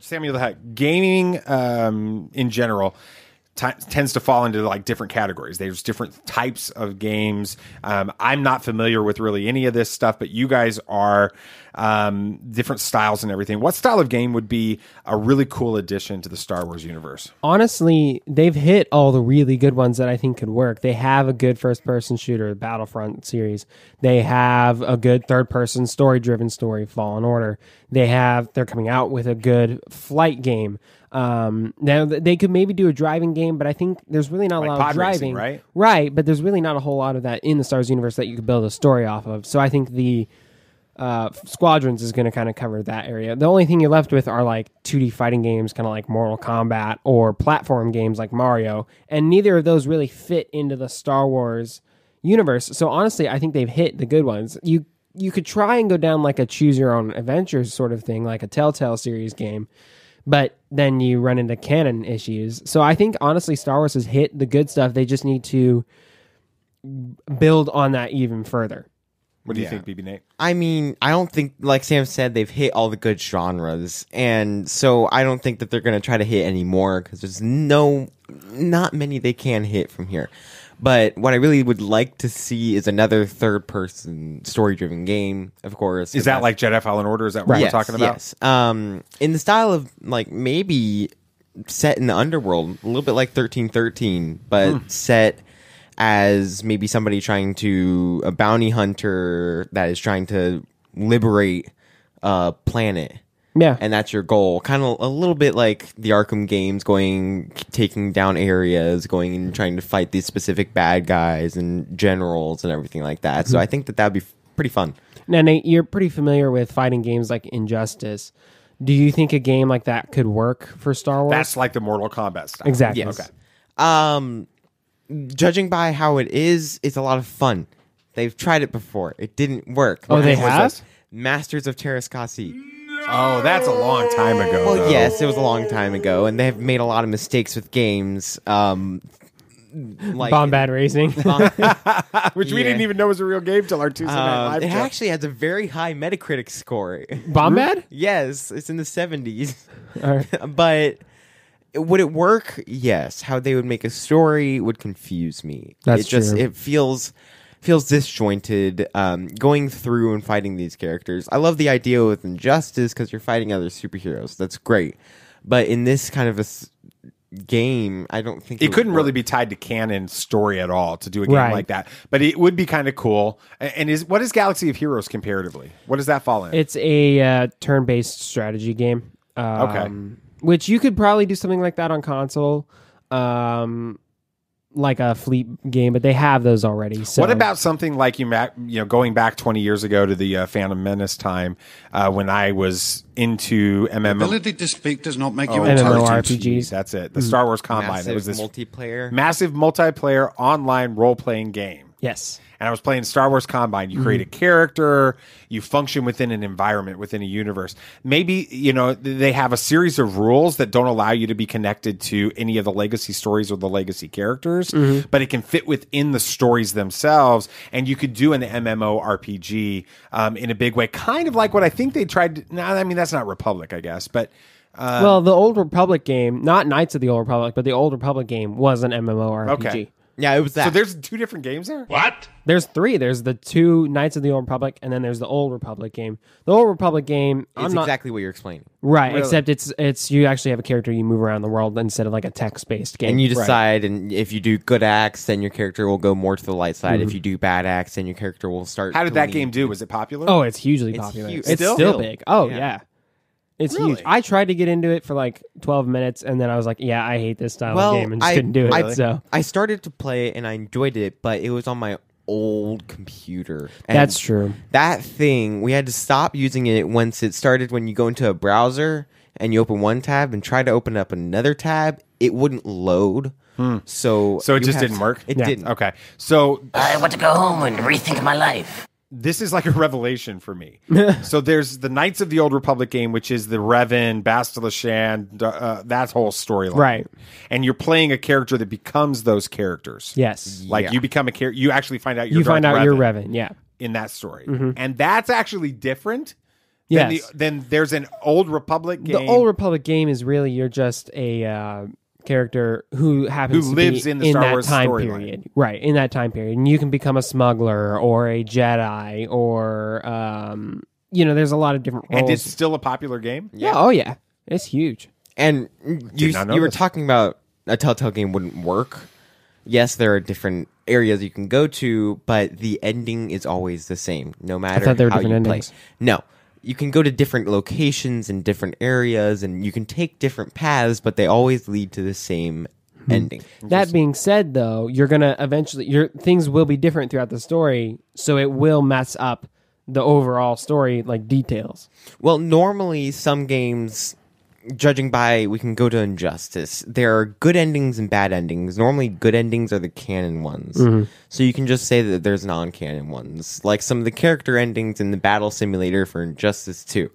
Samuel the Hutt, gaming um, in general tends to fall into like different categories. There's different types of games. Um, I'm not familiar with really any of this stuff, but you guys are um, different styles and everything. What style of game would be a really cool addition to the Star Wars universe? Honestly, they've hit all the really good ones that I think could work. They have a good first person shooter, Battlefront series. They have a good third person story driven story, Fallen Order. They have, they're coming out with a good flight game. Um, now they could maybe do a driving game, but I think there's really not like a lot of driving, racing, right? Right, but there's really not a whole lot of that in the Star Wars universe that you could build a story off of. So I think the uh, Squadrons is going to kind of cover that area. The only thing you're left with are like 2D fighting games, kind of like Mortal Kombat or platform games like Mario, and neither of those really fit into the Star Wars universe. So honestly, I think they've hit the good ones. You you could try and go down like a choose your own adventure sort of thing, like a Telltale series game but then you run into canon issues. So I think honestly, Star Wars has hit the good stuff. They just need to build on that even further. What do you Yeah. think, BB Nate? I mean, I don't think, like Sam said, they've hit all the good genres, and so I don't think that they're gonna try to hit any more because there's no, not many they can hit from here. But what I really would like to see is another third-person story-driven game. Of course, Is that like Jedi Fallen Order? Is that what we're talking about? Yes. Um, in the style of like maybe set in the underworld, a little bit like thirteen thirteen, but hmm. set as maybe somebody trying to a bounty hunter that is trying to liberate a planet. Yeah. And that's your goal. Kind of a little bit like the Arkham games going taking down areas, going and trying to fight these specific bad guys and generals and everything like that. Mm-hmm. So I think that that'd be pretty fun. Now Nate, you're pretty familiar with fighting games like Injustice. Do you think a game like that could work for Star Wars? That's like the Mortal Kombat style, Exactly. Yes. Okay. Um judging by how it is, it's a lot of fun. They've tried it before. It didn't work. Oh, they have? Masters of Terrascasi. Oh, that's a long time ago. Well, yes, it was a long time ago, and they have made a lot of mistakes with games. Um, like Bombad Racing, Bomb- which we didn't even know was a real game till our Tuesday night um, live. it actually has a very high Metacritic score. Bombad? yes, it's in the seventies. Right. but would it work? Yes. How they would make a story would confuse me. That's it just true. it feels feels disjointed um, going through and fighting these characters. I love the idea with Injustice because you're fighting other superheroes. That's great. But in this kind of a game, I don't think it, it couldn't really be tied to canon story at all to do a game Right. like that. But it would be kind of cool. And is what is Galaxy of Heroes comparatively? What does that fall in? It's a uh, turn-based strategy game. Um, which you could probably do something like that on console. Um, like a fleet game, but they have those already. So. What about something like you, you know, going back 20 years ago to the uh, Phantom Menace time uh, when I was into MMO. Ability to speak does not make oh, you intelligent. RPGs. That's it. The Star Wars Combine. Massive it was this multiplayer, massive multiplayer online role playing game. Yes. And I was playing Star Wars Combine. You mm-hmm. create a mm-hmm. character, you function within an environment, within a universe. Maybe, you know, they have a series of rules that don't allow you to be connected to any of the legacy stories or the legacy characters, mm-hmm. but it can fit within the stories themselves. And you could do an MMORPG um, in a big way, kind of like what I think they tried. Now, nah, I mean, that's not Republic, I guess, but. Um, well, the Old Republic game, not Knights of the Old Republic, but the Old Republic game was an MMORPG. Okay. Yeah, it was that. So there's two different games there. What? There's three. There's the two Knights of the Old Republic, and then there's the Old Republic game. The Old Republic game is not, exactly what you're explaining, right? Really? Except it's it's you actually have a character you move around the world instead of like a text based game, and you decide. Right. And if you do good acts, then your character will go more to the light side. Mm-hmm. If you do bad acts, then your character will start. How did that lean. game do? Was it popular? Oh, it's hugely it's popular. It's still, still, big. Oh yeah. yeah. It's Really? huge. I tried to get into it for like 12 minutes, and then I was like, "Yeah, I hate this style Well, of game," and just I- couldn't do it. I, so I started to play it and I enjoyed it, but it was on my old computer. And that's true. That thing, we had to stop using it once it started when you go into a browser and you open one tab and try to open up another tab, it wouldn't load. Hmm. So So it just didn't work? It Yeah. didn't. Okay. So I want to go home and rethink my life this is like a revelation for me. so there's the Knights of the Old Republic game, which is the Revan, Bastila uh, that whole storyline. Right. And you're playing a character that becomes those characters. Yes. Like yeah. you become a character. You actually find out you find out Revan you're Revan. Yeah. In that story, mm-hmm. and that's actually different. Yes. Than the, there's an Old Republic game. The Old Republic game is really you're just a. Uh, character who happens who lives in the in Star that Wars time period, line. right? In that time period, and you can become a smuggler or a Jedi or um, you know, there's a lot of different. Roles. And it's still a popular game. Yeah. yeah. Oh yeah, it's huge. And you you were talking about a Telltale game wouldn't work. Yes, there are different areas you can go to, but the ending is always the same, no matter how you endings. play. No, you can go to different locations and different areas and you can take different paths but they always lead to the same hmm. ending that being said though you're gonna eventually your things will be different throughout the story so it will mess up the overall story like details well normally some games judging by we can go to injustice there are good endings and bad endings normally good endings are the canon ones mm-hmm. so you can just say that there's non-canon ones like some of the character endings in the battle simulator for injustice 2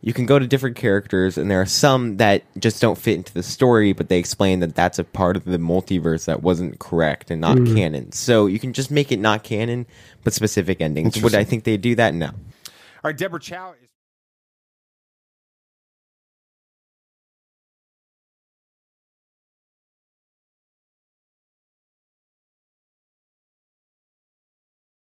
you can go to different characters and there are some that just don't fit into the story but they explain that that's a part of the multiverse that wasn't correct and not mm-hmm. canon so you can just make it not canon but specific endings would i think they do that no all right deborah chow is